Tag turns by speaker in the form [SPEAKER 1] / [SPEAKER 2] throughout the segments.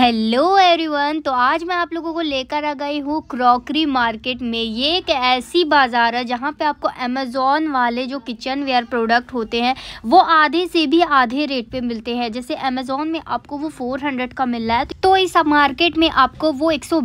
[SPEAKER 1] Hello everyone तो आज मैं आप लोगों को लेकर आ गई हूँ क्रॉकरी मार्केट में ये एक ऐसी बाज़ार है जहाँ पे आपको अमेज़ोन वाले जो किचन वेयर प्रोडक्ट होते हैं वो आधे से भी आधे रेट पे मिलते हैं जैसे अमेज़ोन में आपको वो 400 का मिल रहा है तो इस मार्केट में आपको वो एक सौ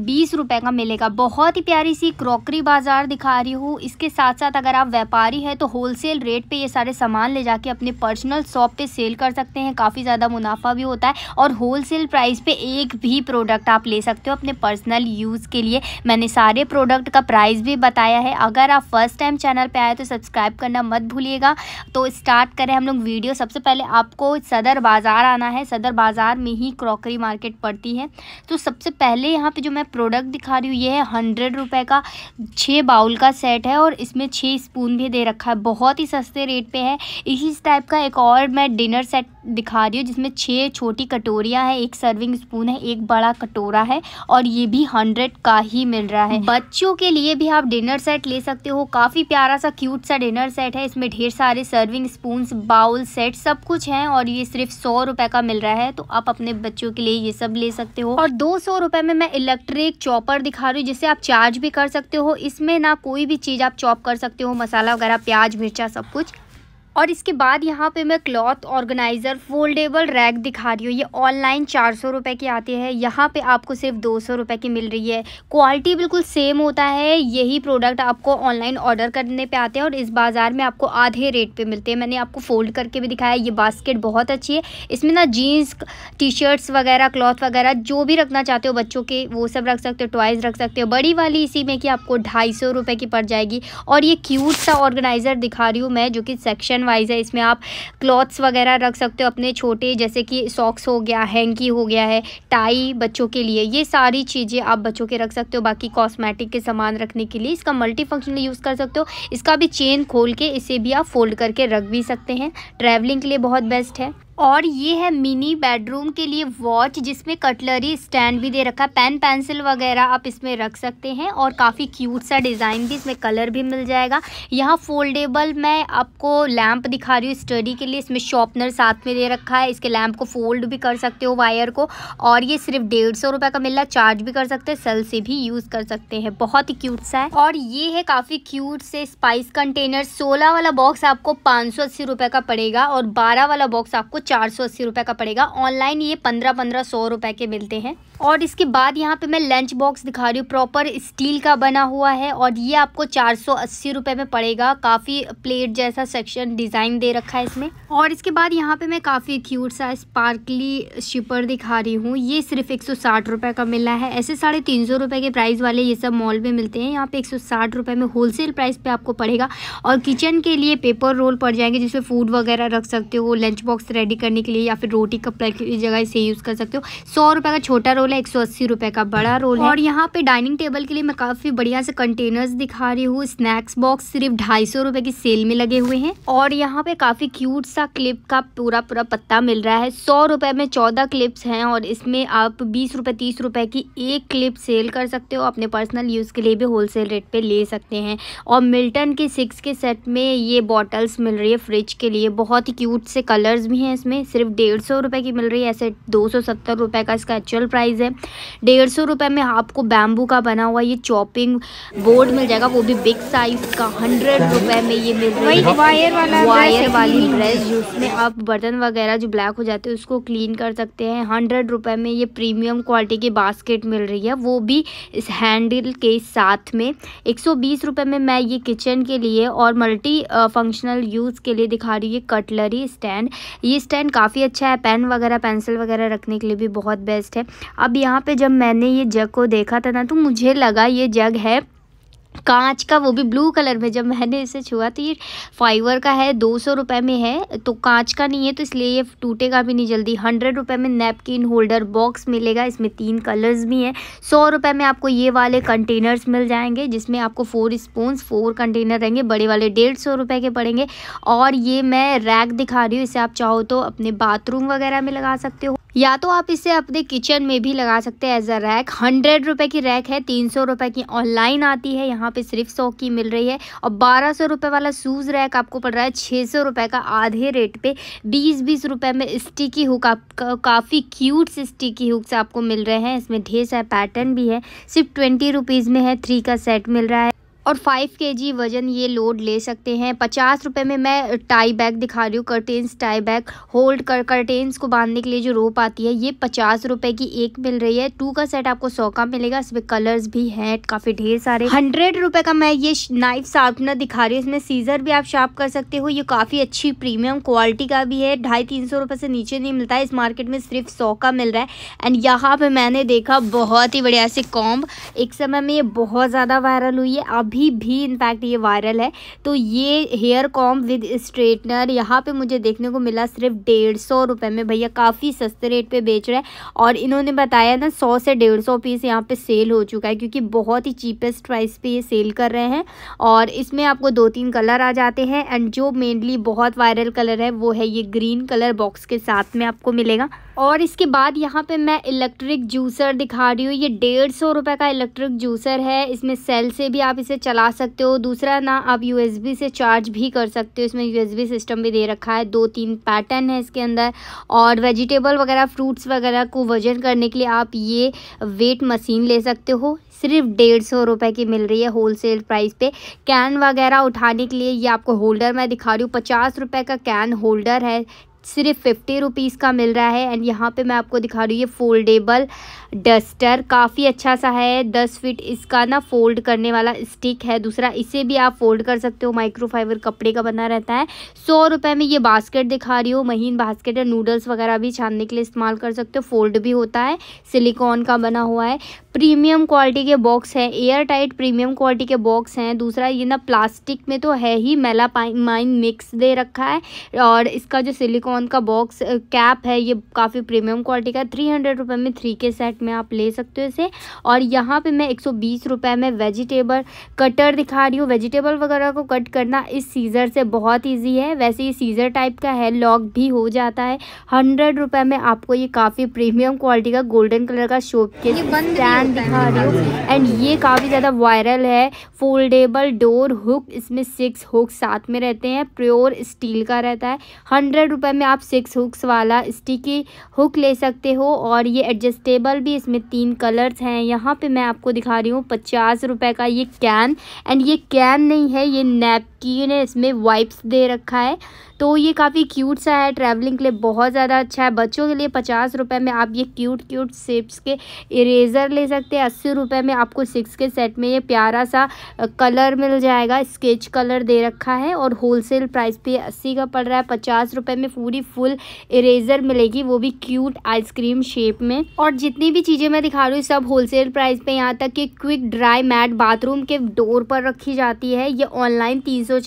[SPEAKER 1] का मिलेगा बहुत ही प्यारी सी क्रॉकरी बाज़ार दिखा रही हूँ इसके साथ साथ अगर आप व्यापारी है तो सेल रेट पर ये सारे सामान ले जाके अपने पर्सनल शॉप पर सेल कर सकते हैं काफ़ी ज़्यादा मुनाफा भी होता है और होलसेल प्राइस पर एक एक भी प्रोडक्ट आप ले सकते हो अपने पर्सनल यूज़ के लिए मैंने सारे प्रोडक्ट का प्राइस भी बताया है अगर आप फर्स्ट टाइम चैनल पर आए तो सब्सक्राइब करना मत भूलिएगा तो स्टार्ट करें हम लोग वीडियो सबसे पहले आपको सदर बाज़ार आना है सदर बाज़ार में ही क्रॉकरी मार्केट पड़ती है तो सबसे पहले यहाँ पर जो मैं प्रोडक्ट दिखा रही हूँ ये है हंड्रेड रुपये का छः बाउल का सेट है और इसमें छः स्पून भी दे रखा है बहुत ही सस्ते रेट पर है इसी टाइप का एक और मैं डिनर सेट दिखा रही हूँ जिसमें छः छोटी कटोरियाँ हैं एक सर्विंग स्पून है हैं एक बड़ा कटोरा है और ये भी हंड्रेड का ही मिल रहा है बच्चों के लिए भी आप डिनर सेट ले सकते हो काफ़ी प्यारा सा क्यूट सा डिनर सेट है इसमें ढेर सारे सर्विंग स्पून बाउल सेट सब कुछ है और ये सिर्फ सौ रुपए का मिल रहा है तो आप अपने बच्चों के लिए ये सब ले सकते हो और दो सौ रुपए में मैं इलेक्ट्रिक चॉपर दिखा रही हूँ जिसे आप चार्ज भी कर सकते हो इसमें ना कोई भी चीज़ आप चॉप कर सकते हो मसाला वगैरह प्याज मिर्चा सब कुछ और इसके बाद यहाँ पे मैं क्लॉथ ऑर्गेनाइज़र फोल्डेबल रैक दिखा रही हूँ ये ऑनलाइन चार सौ रुपये की आती है यहाँ पे आपको सिर्फ दो सौ रुपये की मिल रही है क्वालिटी बिल्कुल सेम होता है यही प्रोडक्ट आपको ऑनलाइन ऑर्डर करने पे आते हैं और इस बाज़ार में आपको आधे रेट पे मिलते हैं मैंने आपको फ़ोल्ड करके भी दिखाया ये बास्केट बहुत अच्छी है इसमें ना जीन्स टी शर्ट्स वगैरह क्लॉथ वगैरह जो भी रखना चाहते हो बच्चों के वो सब रख सकते हो टॉयज़ रख सकते हो बड़ी वाली इसी में कि आपको ढाई सौ रुपये की पड़ जाएगी और ये क्यूट सा ऑर्गेनाइज़र दिखा रही हूँ मैं जो कि सेक्शन वाइज है इसमें आप क्लॉथ्स वगैरह रख सकते हो अपने छोटे जैसे कि सॉक्स हो गया हैंकी हो गया है टाई बच्चों के लिए ये सारी चीज़ें आप बच्चों के रख सकते हो बाकी कॉस्मेटिक के सामान रखने के लिए इसका मल्टी फंक्शनल यूज़ कर सकते हो इसका भी चेन खोल के इसे भी आप फोल्ड करके रख भी सकते हैं ट्रैवलिंग के लिए बहुत बेस्ट है और ये है मिनी बेडरूम के लिए वॉच जिसमें कटलरी स्टैंड भी दे रखा है पेन पेंसिल वगैरह आप इसमें रख सकते हैं और काफ़ी क्यूट सा डिज़ाइन भी इसमें कलर भी मिल जाएगा यहाँ फोल्डेबल मैं आपको लैंप दिखा रही हूँ स्टडी के लिए इसमें शॉपनर साथ में दे रखा है इसके लैम्प को फोल्ड भी कर सकते हो वायर को और ये सिर्फ डेढ़ सौ का मिल रहा चार्ज भी कर सकते हैं सेल से भी यूज़ कर सकते हैं बहुत ही क्यूट सा है और ये है काफ़ी क्यूट से स्पाइस कंटेनर सोलह वाला बॉक्स आपको पाँच सौ अस्सी का पड़ेगा और बारह वाला बॉक्स आपको चार सौ अस्सी रुपये का पड़ेगा ऑनलाइन ये पंद्रह पंद्रह सौ रुपये के मिलते हैं और इसके बाद यहाँ पे मैं लंच बॉक्स दिखा रही हूँ प्रॉपर स्टील का बना हुआ है और ये आपको चार सौ अस्सी रुपये में पड़ेगा काफ़ी प्लेट जैसा सेक्शन डिज़ाइन दे रखा है इसमें और इसके बाद यहाँ पे मैं काफ़ी क्यूट सा स्पार्कली शिपर दिखा रही हूँ ये सिर्फ एक सौ साठ रुपये का मिला है ऐसे साढ़े तीन सौ के प्राइस वाले ये सब मॉल में मिलते हैं यहाँ पे एक सौ साठ रुपये में होलसेल प्राइस पर आपको पड़ेगा और किचन के लिए पेपर रोल पड़ जाएंगे जिसमें फूड वगैरह रख सकते हो लंच बॉक्स रेडी करने के लिए या फिर रोटी कपड़ा की जगह इसे यूज़ कर सकते हो सौ रुपये का छोटा रोल है एक सौ अस्सी रुपए का बड़ा रोल है और यहाँ पे डाइनिंग टेबल के लिए मैं काफी बढ़िया से कंटेनर्स दिखा रही हूँ स्नैक्स बॉक्स सिर्फ ढाई सौ रुपए की सेल में लगे हुए हैं और यहाँ पे काफी क्यूट सा क्लिप का पूरा पूरा पत्ता मिल रहा है सौ रुपए में चौदह क्लिप्स हैं और इसमें आप बीस रुपए तीस रुपए की एक क्लिप सेल कर सकते हो अपने पर्सनल यूज के लिए भी होलसेल रेट पे ले सकते हैं और मिल्टन के सिक्स के सेट में ये बॉटल्स मिल रही है फ्रिज के लिए बहुत ही क्यूट से कलर्स भी हैं इसमें सिर्फ डेढ़ सौ रुपए की मिल रही है ऐसे दो सौ सत्तर रुपए का इसका एक्चुअल प्राइस प्राइस है डेढ़ सौ रुपये में आपको बैम्बू का बना हुआ ये चॉपिंग बोर्ड मिल जाएगा वो भी बिग साइज का हंड्रेड रुपये में ये मिल रही है वायर वायर वाली ब्रश जिसमें आप बर्तन वगैरह जो ब्लैक हो जाते हैं उसको क्लीन कर सकते हैं हंड्रेड रुपये में ये प्रीमियम क्वालिटी की बास्केट मिल रही है वो भी इस हैंडल के साथ में एक सौ में मैं ये किचन के लिए और मल्टी फंक्शनल यूज़ के लिए दिखा रही हूँ ये कटलरी स्टैंड ये स्टैंड काफ़ी अच्छा है पेन वगैरह पेंसिल वगैरह रखने के लिए भी बहुत बेस्ट है अब यहाँ पे जब मैंने ये जग को देखा था ना तो मुझे लगा ये जग है कांच का वो भी ब्लू कलर में जब मैंने इसे छुआ तो ये फाइबर का है दो सौ रुपये में है तो कांच का नहीं है तो इसलिए ये टूटेगा भी नहीं जल्दी हंड्रेड रुपये में नैपकिन होल्डर बॉक्स मिलेगा इसमें तीन कलर्स भी हैं सौ रुपये में आपको ये वाले कंटेनर्स मिल जाएंगे जिसमें आपको फोर स्पून फोर कंटेनर रहेंगे बड़े वाले डेढ़ सौ रुपये के पड़ेंगे और ये मैं रैक दिखा रही हूँ इसे आप चाहो तो अपने बाथरूम वगैरह में लगा सकते हो या तो आप इसे अपने किचन में भी लगा सकते हैं एज अ रैक हंड्रेड रुपये की रैक है तीन सौ रुपए की ऑनलाइन आती है यहाँ यहाँ पे सिर्फ सौ की मिल रही है और बारह सौ रुपये वाला शूज़ रैक आपको पड़ रहा है छः सौ रुपये का आधे रेट पे बीस बीस रुपये में स्टिकी हुक आप काफ़ी क्यूट से स्टिकी हुक्स आपको मिल रहे हैं इसमें ढेर सारे पैटर्न भी है सिर्फ ट्वेंटी रुपीज़ में है थ्री का सेट मिल रहा है और फाइव के जी वज़न ये लोड ले सकते हैं पचास रुपये में मैं टाई बैग दिखा रही हूँ कर्टेन्स टाई बैग होल्ड कर कर्टेन्स को बांधने के लिए जो रोप आती है ये पचास रुपये की एक मिल रही है टू का सेट आपको सौ का मिलेगा इसमें कलर्स भी हैं काफ़ी ढेर सारे हंड्रेड रुपये का मैं ये नाइफ शार्पनर दिखा रही हूँ इसमें सीज़र भी आप शार्प कर सकते हो ये काफ़ी अच्छी प्रीमियम क्वालिटी का भी है ढाई तीन सौ रुपये से नीचे नहीं मिलता है इस मार्केट में सिर्फ सौ का मिल रहा है एंड यहाँ पर मैंने देखा बहुत ही बढ़िया से कॉम्ब एक समय में ये बहुत ज़्यादा वायरल हुई है आप अभी भी इनफैक्ट ये वायरल है तो ये हेयर कॉम विद स्ट्रेटनर यहाँ पे मुझे देखने को मिला सिर्फ डेढ़ सौ रुपये में भैया काफ़ी सस्ते रेट पे बेच रहे हैं और इन्होंने बताया ना सौ से डेढ़ सौ पीस यहाँ पे सेल हो चुका है क्योंकि बहुत ही चीपेस्ट प्राइस पे ये सेल कर रहे हैं और इसमें आपको दो तीन कलर आ जाते हैं एंड जो मेनली बहुत वायरल कलर है वो है ये ग्रीन कलर बॉक्स के साथ में आपको मिलेगा और इसके बाद यहाँ पे मैं इलेक्ट्रिक जूसर दिखा रही हूँ ये डेढ़ सौ रुपये का इलेक्ट्रिक जूसर है इसमें सेल से भी आप इसे चला सकते हो दूसरा ना आप यू से चार्ज भी कर सकते हो इसमें यू सिस्टम भी दे रखा है दो तीन पैटर्न है इसके अंदर और वेजिटेबल वगैरह फ्रूट्स वगैरह को वजन करने के लिए आप ये वेट मशीन ले सकते हो सिर्फ डेढ़ सौ रुपये की मिल रही है होलसेल प्राइस पे कैन वगैरह उठाने के लिए ये आपको होल्डर मैं दिखा रही हूँ पचास रुपये का कैन होल्डर है सिर्फ फिफ्टी रुपीज़ का मिल रहा है एंड यहाँ पे मैं आपको दिखा रही हूँ ये फोल्डेबल डस्टर काफ़ी अच्छा सा है दस फिट इसका ना फोल्ड करने वाला स्टिक है दूसरा इसे भी आप फोल्ड कर सकते हो माइक्रोफाइबर कपड़े का बना रहता है सौ रुपये में ये बास्केट दिखा रही हो महीन बास्केट है नूडल्स वगैरह भी छानने के लिए इस्तेमाल कर सकते हो फोल्ड भी होता है सिलिकॉन का बना हुआ है प्रीमियम क्वालिटी के बॉक्स हैं एयर टाइट प्रीमियम क्वालिटी के बॉक्स हैं दूसरा ये ना प्लास्टिक में तो है ही मेला माइन मिक्स दे रखा है और इसका जो सिलिकॉन पॉन का बॉक्स कैप है ये काफ़ी प्रीमियम क्वालिटी का थ्री हंड्रेड रुपये में थ्री के सेट में आप ले सकते हो इसे और यहाँ पे मैं एक सौ बीस रुपये में वेजिटेबल कटर दिखा रही हूँ वेजिटेबल वगैरह को कट करना इस सीज़र से बहुत ईजी है वैसे ये सीज़र टाइप का है लॉक भी हो जाता है हंड्रेड रुपये में आपको ये काफ़ी प्रीमियम क्वालिटी का गोल्डन कलर का शोप के स्टैंड दिखा रही हूँ एंड ये काफ़ी ज़्यादा वायरल है फोल्डेबल डोर हुक इसमें सिक्स हुक साथ में रहते हैं प्योर स्टील का रहता है हंड्रेड रुपये में आप सिक्स हुक्स वाला स्टिकी हुक ले सकते हो और ये एडजस्टेबल भी इसमें तीन कलर्स हैं यहाँ पे मैं आपको दिखा रही हूँ पचास रुपये का ये कैन एंड ये कैन नहीं है ये नैपकिन है इसमें वाइप्स दे रखा है तो ये काफ़ी क्यूट सा है ट्रैवलिंग के लिए बहुत ज़्यादा अच्छा है बच्चों के लिए पचास रुपये में आप ये क्यूट क्यूट सेप्स के इरेज़र ले सकते हैं अस्सी रुपये में आपको सिक्स के सेट में ये प्यारा सा कलर मिल जाएगा स्केच कलर दे रखा है और होलसेल प्राइस पे अस्सी का पड़ रहा है पचास रुपये में पूरी फुल इरेज़र मिलेगी वो भी क्यूट आइसक्रीम शेप में और जितनी भी चीज़ें मैं दिखा रही हूँ सब होलसेल प्राइस पर यहाँ तक कि क्विक ड्राई मैट बाथरूम के डोर पर रखी जाती है ये ऑनलाइन तीन सौ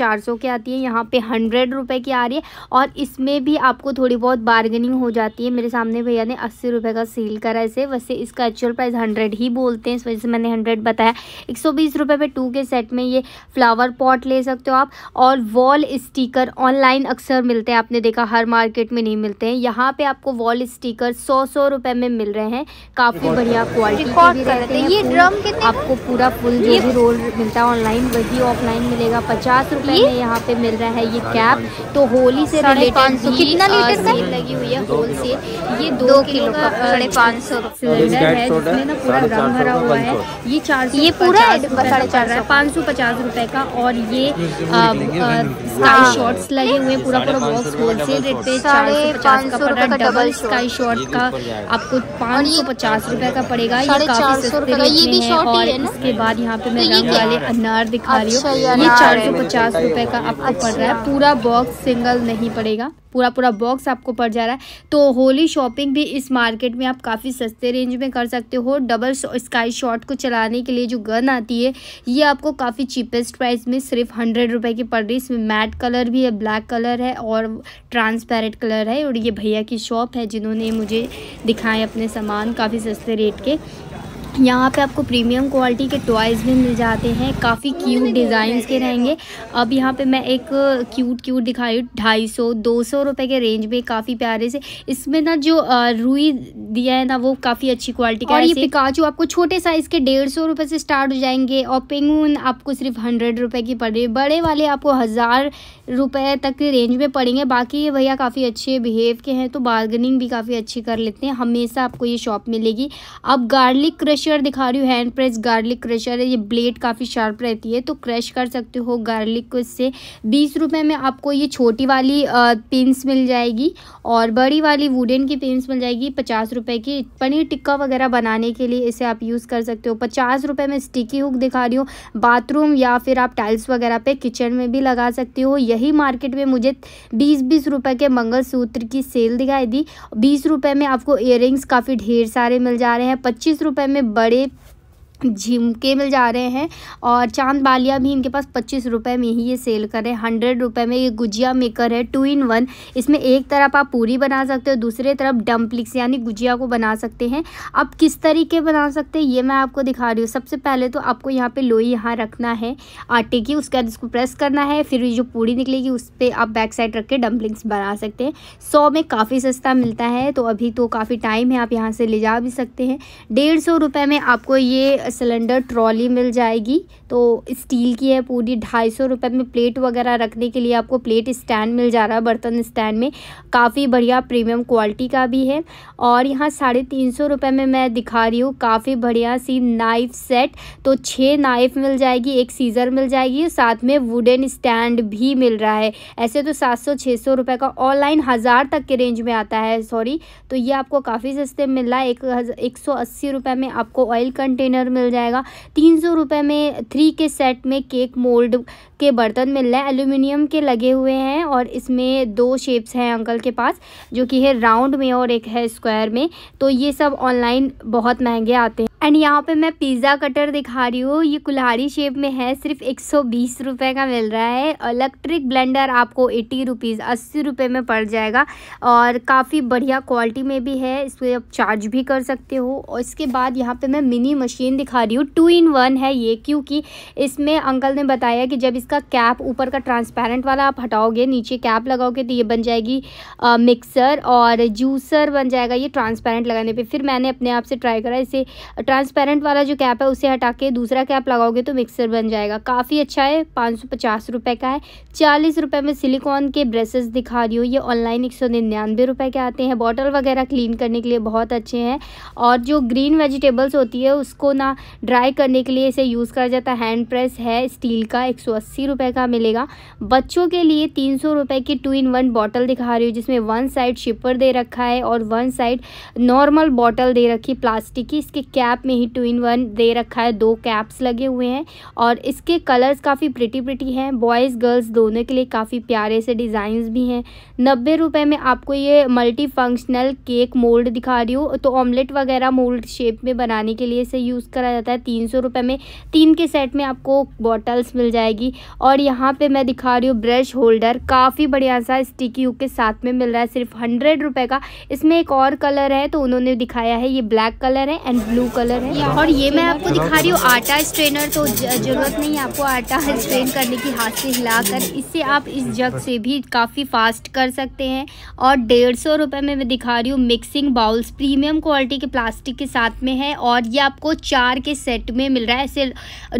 [SPEAKER 1] के आती है यहाँ पे हंड्रेड रुपए की आ रही है और इसमें भी आपको थोड़ी बहुत बार्गेनिंग हो जाती है मेरे सामने भैया ने अस्सी रुपये का सेल करा इसे वैसे इसका एक्चुअल प्राइस हंड्रेड ही बोलते हैं इस वजह से मैंने हंड्रेड बताया एक सौ बीस रुपये पे टू के सेट में ये फ्लावर पॉट ले सकते हो आप और वॉल स्टीकर ऑनलाइन अक्सर मिलते हैं आपने देखा हर मार्केट में नहीं मिलते हैं यहाँ पर आपको वॉल स्टीकर सौ सौ रुपये में मिल रहे हैं काफ़ी बढ़िया क्वालिटी ये ड्रम कितने आपको पूरा फुल जो भी रोल मिलता है ऑनलाइन वही ऑफलाइन मिलेगा पचास रुपये में यहाँ पे मिल रहा है ये कैप तो होली से रिलेटेड कितना लीटर का लगी हुई है होल सेल ये दो किलो का साढ़े पाँच सौ सिलेंडर है जिसमें ना पूरा रंग भरा हुआ है ये चार ये पूरा साढ़े चार पाँच सौ पचास रुपए का और ये स्काई शॉर्ट्स हाँ। लगे हुए हैं पूरा पूरा बॉक्स होल सेल रेट पे चार सौ पचास का पड़ रहा है डबल स्काई शॉर्ट का आपको पाँच सौ पचास रुपए का पड़ेगा ये काफी सस्ते रेट में है इसके बाद यहाँ पे मैं वाले अनार दिखा रही हूँ अच्छा, ये चार सौ पचास रुपए का आपको पड़ रहा है पूरा बॉक्स से सिंगल नहीं पड़ेगा पूरा पूरा बॉक्स आपको पड़ जा रहा है तो होली शॉपिंग भी इस मार्केट में आप काफ़ी सस्ते रेंज में कर सकते हो डबल स्काई शॉट को चलाने के लिए जो गन आती है ये आपको काफ़ी चीपेस्ट प्राइस में सिर्फ हंड्रेड रुपये की पड़ रही है इसमें मैट कलर भी है ब्लैक कलर है और ट्रांसपेरेंट कलर है और ये भैया की शॉप है जिन्होंने मुझे दिखाए अपने सामान काफ़ी सस्ते रेट के यहाँ पे आपको प्रीमियम क्वालिटी के टॉयज़ भी मिल जाते हैं काफ़ी क्यूट डिज़ाइंस के रहेंगे अब यहाँ पे मैं एक क्यूट क्यूट दिखा रही हूँ ढाई सौ दो सौ रुपये के रेंज में काफ़ी प्यारे से इसमें ना जो रुई दिया है ना वो काफ़ी अच्छी क्वालिटी का और ये पिकाचू आपको छोटे साइज़ के डेढ़ सौ रुपये से स्टार्ट हो जाएंगे और पेंगून आपको सिर्फ हंड्रेड रुपये की पड़ रही है बड़े वाले आपको हज़ार रुपये तक रेंज में पड़ेंगे बाकी ये भैया काफ़ी अच्छे बिहेव के हैं तो बार्गनिंग भी काफ़ी अच्छी कर लेते हैं हमेशा आपको ये शॉप मिलेगी अब गार्लिक क्रश क्रशर दिखा रही हूँ हैंड प्रेस गार्लिक क्रशर है ये ब्लेड काफ़ी शार्प रहती है तो क्रश कर सकते हो गार्लिक को इससे बीस रुपये में आपको ये छोटी वाली पिंस मिल जाएगी और बड़ी वाली वुडन की पिंस मिल जाएगी पचास रुपये की पनीर टिक्का वगैरह बनाने के लिए इसे आप यूज़ कर सकते हो पचास रुपये में स्टिकी हुक दिखा रही हूँ बाथरूम या फिर आप टाइल्स वगैरह पर किचन में भी लगा सकते हो यही मार्केट में मुझे बीस बीस रुपये के मंगल की सेल दिखाई दी बीस रुपये में आपको ईयर काफ़ी ढेर सारे मिल जा रहे हैं पच्चीस रुपये में ब, बड़े झिमके मिल जा रहे हैं और चांद बालिया भी इनके पास पच्चीस रुपये में ही ये सेल कर रहे हैं हंड्रेड रुपये में ये गुजिया मेकर है टू इन वन इसमें एक तरफ आप पूरी बना सकते हो दूसरे तरफ डम्पलिक्स यानी गुजिया को बना सकते हैं आप किस तरीके बना सकते हैं ये मैं आपको दिखा रही हूँ सबसे पहले तो आपको यहाँ पर लोई यहाँ रखना है आटे की उसके बाद इसको प्रेस करना है फिर जो पूरी निकलेगी उस पर आप बैक साइड रख के डम्पलिंग्स बना सकते हैं सौ में काफ़ी सस्ता मिलता है तो अभी तो काफ़ी टाइम है आप यहाँ से ले जा भी सकते हैं डेढ़ सौ रुपये में आपको ये सिलेंडर ट्रॉली मिल जाएगी तो स्टील की है पूरी ढाई सौ रुपये में प्लेट वगैरह रखने के लिए आपको प्लेट स्टैंड मिल जा रहा है बर्तन स्टैंड में काफ़ी बढ़िया प्रीमियम क्वालिटी का भी है और यहाँ साढ़े तीन सौ रुपये में मैं दिखा रही हूँ काफ़ी बढ़िया सी नाइफ सेट तो छः नाइफ मिल जाएगी एक सीज़र मिल जाएगी साथ में वुडन स्टैंड भी मिल रहा है ऐसे तो सात सौ छः सौ रुपये का ऑनलाइन हज़ार तक के रेंज में आता है सॉरी तो ये आपको काफ़ी सस्ते मिल रहा है एक, एक सौ अस्सी रुपये में आपको ऑयल कंटेनर मिल जाएगा तीन सौ रुपए में थ्री के सेट में केक मोल्ड के बर्तन मिल रहे हैं एल्यूमिनियम के लगे हुए हैं और इसमें दो शेप्स हैं अंकल के पास जो कि है राउंड में और एक है स्क्वायर में तो ये सब ऑनलाइन बहुत महंगे आते हैं एंड यहाँ पे मैं पिज़्ज़ा कटर दिखा रही हूँ ये कुल्हाड़ी शेप में है सिर्फ एक सौ बीस रुपये का मिल रहा है इलेक्ट्रिक ब्लेंडर आपको एट्टी रुपीज़ अस्सी रुपये में पड़ जाएगा और काफ़ी बढ़िया क्वालिटी में भी है इसको आप चार्ज भी कर सकते हो और इसके बाद यहाँ पे मैं मिनी मशीन दिखा रही हूँ टू इन वन है ये क्योंकि इसमें अंकल ने बताया कि जब इसका कैप ऊपर का ट्रांसपेरेंट वाला आप हटाओगे नीचे कैप लगाओगे तो ये बन जाएगी मिक्सर और जूसर बन जाएगा ये ट्रांसपेरेंट लगाने पर फिर मैंने अपने आप से ट्राई करा इसे ट्रांसपेरेंट वाला जो कैप है उसे हटा के दूसरा कैप लगाओगे तो मिक्सर बन जाएगा काफ़ी अच्छा है पाँच सौ पचास रुपये का है चालीस रुपये में सिलिकॉन के ब्रेसेस दिखा रही हूँ ये ऑनलाइन एक सौ निन्यानवे रुपये के आते हैं बॉटल वगैरह क्लीन करने के लिए बहुत अच्छे हैं और जो ग्रीन वेजिटेबल्स होती है उसको ना ड्राई करने के लिए इसे यूज़ करा जाता है हैंड प्रेस है स्टील का एक सौ अस्सी रुपये का मिलेगा बच्चों के लिए तीन सौ रुपये की टू इन वन बॉटल दिखा रही हूँ जिसमें वन साइड शिपर दे रखा है और वन साइड नॉर्मल बॉटल दे रखी प्लास्टिक की इसके कैप कैप में ही टू इन वन दे रखा है दो कैप्स लगे हुए हैं और इसके कलर्स काफ़ी प्रिटी प्रिटी हैं बॉयज़ गर्ल्स दोनों के लिए काफ़ी प्यारे से डिज़ाइंस भी हैं नब्बे रुपये में आपको ये मल्टी फंक्शनल केक मोल्ड दिखा रही हूँ तो ऑमलेट वगैरह मोल्ड शेप में बनाने के लिए इसे यूज़ करा जाता है तीन सौ में तीन के सेट में आपको बॉटल्स मिल जाएगी और यहाँ पर मैं दिखा रही हूँ ब्रश होल्डर काफ़ी बढ़िया सा स्टिकी यू के साथ में मिल रहा है सिर्फ हंड्रेड रुपये का इसमें एक और कलर है तो उन्होंने दिखाया है ये ब्लैक कलर है एंड ब्लू कलर कलर है और ये मैं आपको दिखा रही हूँ आटा स्ट्रेनर तो ज़रूरत नहीं है आपको आटा स्ट्रेन करने की हाथ से हिलाकर इससे आप इस जग से भी काफ़ी फास्ट कर सकते हैं और डेढ़ सौ रुपये में मैं दिखा रही हूँ मिक्सिंग बाउल्स प्रीमियम क्वालिटी के प्लास्टिक के साथ में है और ये आपको चार के सेट में मिल रहा है ऐसे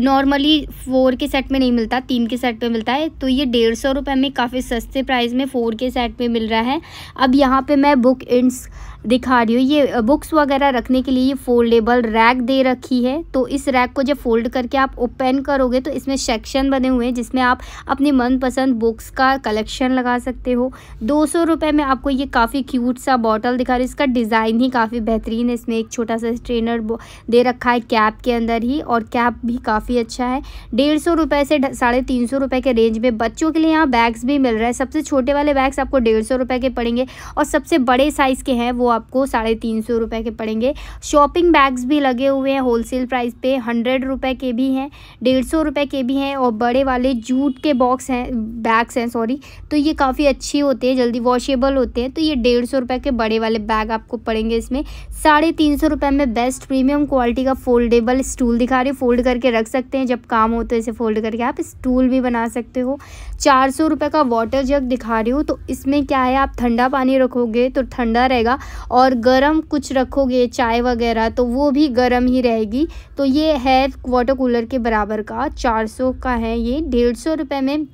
[SPEAKER 1] नॉर्मली फोर के सेट में नहीं मिलता तीन के सेट में मिलता है तो ये डेढ़ सौ रुपये में काफ़ी सस्ते प्राइस में फोर के सेट में मिल रहा है अब यहाँ पे मैं बुक इंड्स दिखा रही हूँ ये बुक्स वगैरह रखने के लिए ये फोल्डेबल रैक दे रखी है तो इस रैक को जब फोल्ड करके आप ओपन करोगे तो इसमें सेक्शन बने हुए हैं जिसमें आप अपनी मनपसंद बुक्स का कलेक्शन लगा सकते हो दो सौ रुपये में आपको ये काफ़ी क्यूट सा बॉटल दिखा रही है इसका डिज़ाइन ही काफ़ी बेहतरीन है इसमें एक छोटा सा स्ट्रेनर दे रखा है कैप के अंदर ही और कैप भी काफ़ी अच्छा है डेढ़ सौ से साढ़े तीन सौ रुपये के रेंज में बच्चों के लिए यहाँ बैग्स भी मिल रहा है सबसे छोटे वाले बैग्स आपको डेढ़ सौ रुपये के पड़ेंगे और सबसे बड़े साइज़ के हैं वो आपको साढ़े तीन सौ रुपये के पड़ेंगे शॉपिंग बैग्स भी लगे हुए हैं होलसेल प्राइस पे हंड्रेड रुपये के भी हैं डेढ़ सौ रुपये के भी हैं और बड़े वाले जूट के बॉक्स हैं बैग्स हैं सॉरी तो ये काफ़ी अच्छे होते हैं जल्दी वॉशेबल होते हैं तो ये डेढ़ सौ रुपये के बड़े वाले बैग आपको पड़ेंगे इसमें साढ़े तीन सौ रुपये में बेस्ट प्रीमियम क्वालिटी का फोल्डेबल स्टूल दिखा रही फोल्ड करके रख सकते हैं जब काम हो तो इसे फोल्ड करके आप स्टूल भी बना सकते हो चार सौ रुपये का वाटर जग दिखा रही हूँ तो इसमें क्या है आप ठंडा पानी रखोगे तो ठंडा रहेगा और गर्म कुछ रखोगे चाय वगैरह तो वो भी गर्म ही रहेगी तो ये है वाटर कूलर के बराबर का 400 का है ये डेढ़ सौ रुपये में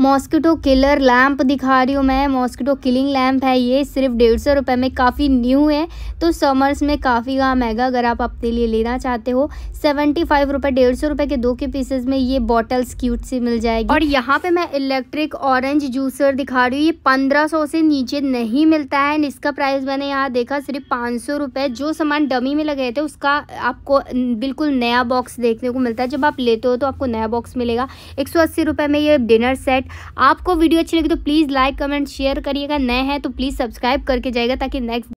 [SPEAKER 1] मॉस्किटो किलर लैम्प दिखा रही हूँ मैं मॉस्किटो किलिंग लैम्प है ये सिर्फ डेढ़ सौ रुपये में काफ़ी न्यू है तो समर्स में काफ़ी काम आएगा अगर आप अपने लिए लेना चाहते हो सेवेंटी फाइव रुपये डेढ़ सौ रुपये के दो के पीसेज में ये बॉटल्स क्यूट से मिल जाएगी और यहाँ पे मैं इलेक्ट्रिक ऑरेंज जूसर दिखा रही हूँ ये पंद्रह सौ से नीचे नहीं मिलता है एंड इसका प्राइस मैंने यहाँ देखा सिर्फ पाँच सौ रुपये जो सामान डमी में लगे थे उसका आपको बिल्कुल नया बॉक्स देखने को मिलता है जब आप लेते हो तो आपको नया बॉक्स मिलेगा एक सौ अस्सी रुपये में ये डिनर सेट आपको वीडियो अच्छी लगी तो प्लीज़ लाइक कमेंट शेयर करिएगा नए हैं तो प्लीज़ सब्सक्राइब करके जाएगा ताकि नेक्स्ट